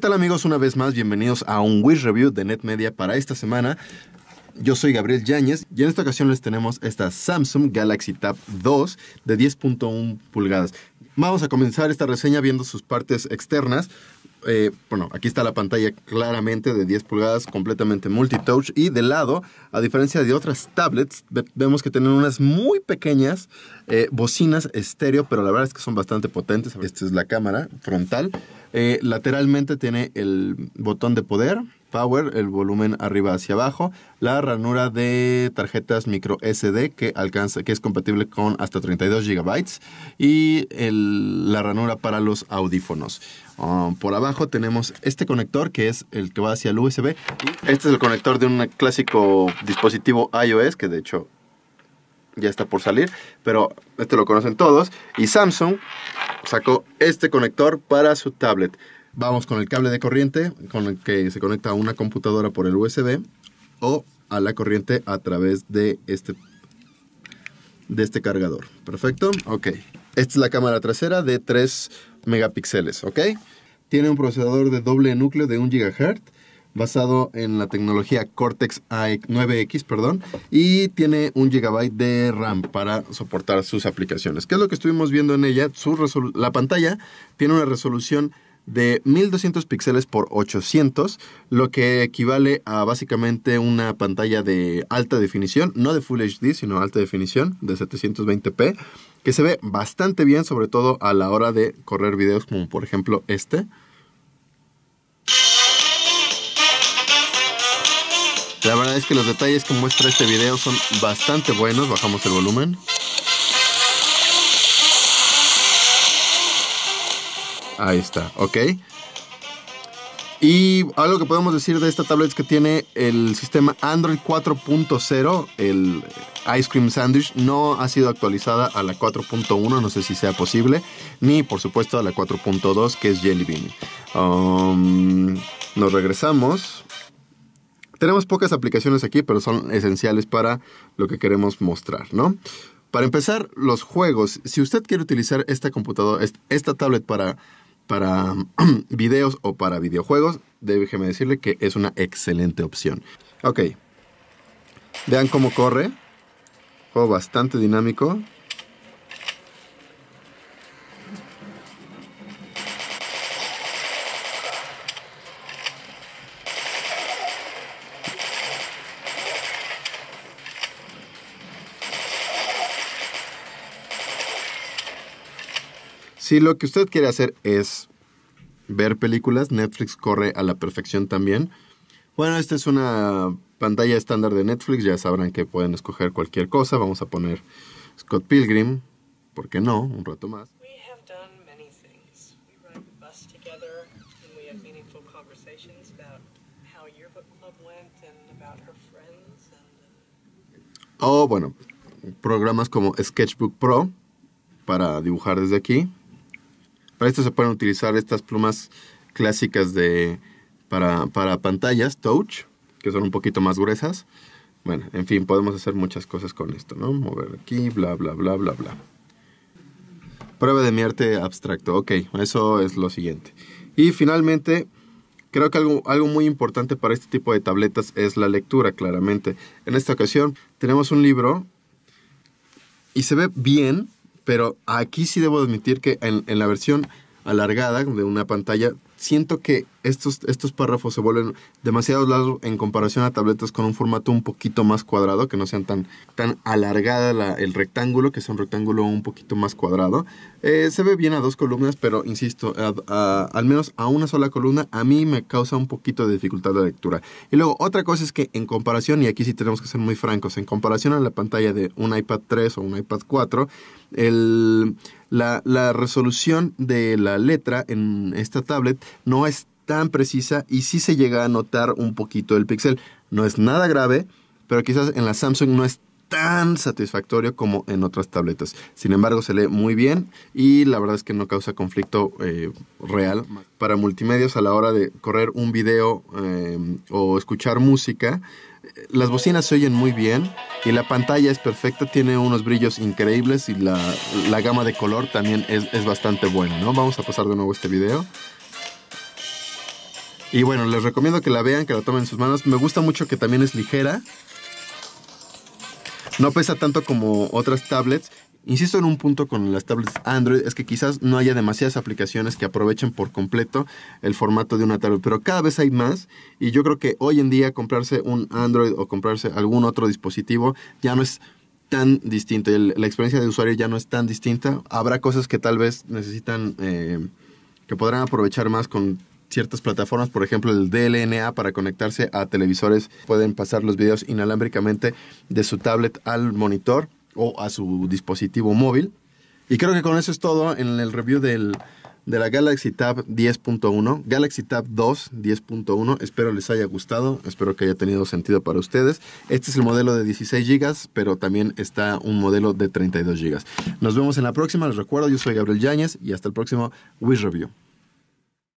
tal amigos? Una vez más, bienvenidos a un Wish Review de NetMedia para esta semana. Yo soy Gabriel Yáñez y en esta ocasión les tenemos esta Samsung Galaxy Tab 2 de 10.1 pulgadas. Vamos a comenzar esta reseña viendo sus partes externas. Eh, bueno, aquí está la pantalla claramente de 10 pulgadas, completamente multitouch. Y de lado, a diferencia de otras tablets, vemos que tienen unas muy pequeñas eh, bocinas estéreo, pero la verdad es que son bastante potentes. Esta es la cámara frontal. Eh, lateralmente tiene el botón de poder, power, el volumen arriba hacia abajo, la ranura de tarjetas micro SD que alcanza, que es compatible con hasta 32 GB y la ranura para los audífonos. Ah, por abajo tenemos este conector que es el que va hacia el USB. este es el conector de un clásico dispositivo iOS que de hecho ya está por salir, pero este lo conocen todos. Y Samsung sacó este conector para su tablet. Vamos con el cable de corriente con el que se conecta a una computadora por el USB o a la corriente a través de este, de este cargador. Perfecto. Ok. Esta es la cámara trasera de 3 megapíxeles. Ok. Tiene un procesador de doble núcleo de 1 GHz basado en la tecnología Cortex A9X, perdón, y tiene un gigabyte de RAM para soportar sus aplicaciones. ¿Qué es lo que estuvimos viendo en ella? la pantalla tiene una resolución de 1200 píxeles por 800, lo que equivale a básicamente una pantalla de alta definición, no de Full HD, sino alta definición de 720p, que se ve bastante bien, sobre todo a la hora de correr videos como por ejemplo este. La verdad es que los detalles que muestra este video son bastante buenos. Bajamos el volumen. Ahí está, ok. Y algo que podemos decir de esta tablet es que tiene el sistema Android 4.0, el Ice Cream Sandwich, no ha sido actualizada a la 4.1, no sé si sea posible, ni por supuesto a la 4.2 que es Jelly Bean. Um, nos regresamos tenemos pocas aplicaciones aquí, pero son esenciales para lo que queremos mostrar, ¿no? Para empezar, los juegos. Si usted quiere utilizar esta computadora, esta tablet para, para videos o para videojuegos, déjeme decirle que es una excelente opción. Ok. Vean cómo corre. Juego bastante dinámico. Si lo que usted quiere hacer es ver películas, Netflix corre a la perfección también. Bueno, esta es una pantalla estándar de Netflix, ya sabrán que pueden escoger cualquier cosa. Vamos a poner Scott Pilgrim, ¿por qué no? Un rato más. O oh, bueno, programas como Sketchbook Pro para dibujar desde aquí. Para esto se pueden utilizar estas plumas clásicas de, para, pantallas, touch, que son un poquito más gruesas. Bueno, en fin, podemos hacer muchas cosas con esto, ¿no? Mover aquí, bla, bla, bla, bla, bla. Prueba de mi arte abstracto. Ok, eso es lo siguiente. Y finalmente, creo que algo, algo muy importante para este tipo de tabletas es la lectura, claramente. En esta ocasión tenemos un libro y se ve bien, pero aquí sí debo admitir que en, en la versión alargada de una pantalla, siento que estos, párrafos se vuelven demasiado largos en comparación a tabletas con un formato un poquito más cuadrado, que no sean tan, tan alargada el rectángulo, que sea un rectángulo un poquito más cuadrado. Eh, se ve bien a dos columnas, pero insisto, al menos a una sola columna a mí me causa un poquito de dificultad de lectura. Y luego otra cosa es que en comparación, y aquí sí tenemos que ser muy francos, en comparación a la pantalla de un iPad 3 o un iPad 4, la, la resolución de la letra en esta tablet no es tan precisa y sí se llega a notar un poquito el pixel. No es nada grave, pero quizás en la Samsung no es tan satisfactorio como en otras tabletas. Sin embargo, se lee muy bien y la verdad es que no causa conflicto eh, real. Para multimedios a la hora de correr un video eh, o escuchar música, las bocinas se oyen muy bien y la pantalla es perfecta, tiene unos brillos increíbles y la, la gama de color también es, es bastante buena. ¿no? Vamos a pasar de nuevo este video. Y bueno, les recomiendo que la vean, que la tomen en sus manos. Me gusta mucho que también es ligera. No pesa tanto como otras tablets. Insisto en un punto con las tablets Android, es que quizás no haya demasiadas aplicaciones que aprovechen por completo el formato de una tablet, pero cada vez hay más y yo creo que hoy en día comprarse un Android o comprarse algún otro dispositivo ya no es tan distinto, la experiencia de usuario ya no es tan distinta, habrá cosas que tal vez necesitan, eh, que podrán aprovechar más con ciertas plataformas, por ejemplo el DLNA para conectarse a televisores, pueden pasar los videos inalámbricamente de su tablet al monitor o a su dispositivo móvil. Y creo que con eso es todo en el review de la Galaxy Tab 10.1, Galaxy Tab 2 10.1. Espero les haya gustado, espero que haya tenido sentido para ustedes. Este es el modelo de 16 GB, pero también está un modelo de 32 GB. Nos vemos en la próxima, les recuerdo, yo soy Gabriel Yáñez y hasta el próximo Wish Review.